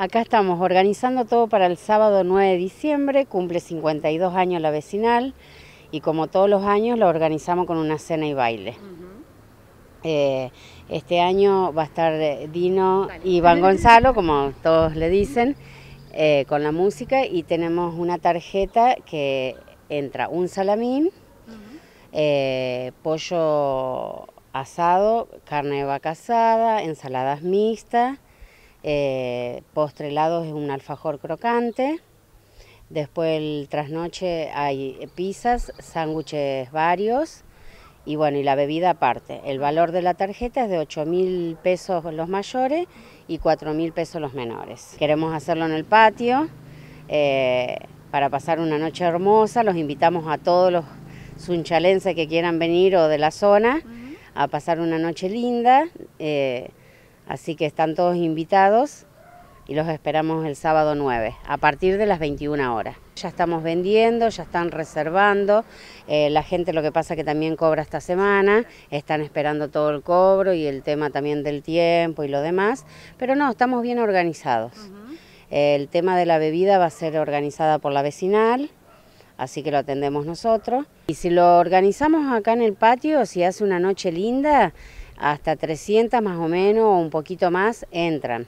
Acá estamos organizando todo para el sábado 9 de diciembre, cumple 52 años la vecinal y como todos los años lo organizamos con una cena y baile. Eh, este año va a estar eh, Dino y Van Gonzalo, como todos le dicen, eh, con la música y tenemos una tarjeta que entra un salamín, pollo asado, carne de vaca asada, ensaladas mixtas eh, postre helado es un alfajor crocante. Después el trasnoche hay pizzas, sándwiches varios y bueno, y la bebida aparte. El valor de la tarjeta es de 8 mil pesos los mayores y 4 mil pesos los menores. Queremos hacerlo en el patio eh, para pasar una noche hermosa. Los invitamos a todos los sunchalenses que quieran venir o de la zona a pasar una noche linda. Eh, Así que están todos invitados y los esperamos el sábado 9, a partir de las 21 horas. Ya estamos vendiendo, ya están reservando, eh, la gente lo que pasa que también cobra esta semana, están esperando todo el cobro y el tema también del tiempo y lo demás, pero no, estamos bien organizados. El tema de la bebida va a ser organizada por la vecinal, así que lo atendemos nosotros. Y si lo organizamos acá en el patio, si hace una noche linda, hasta 300 más o menos o un poquito más entran.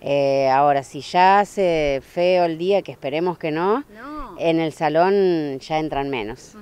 Eh, ahora, si ya hace feo el día, que esperemos que no, en el salón ya entran menos.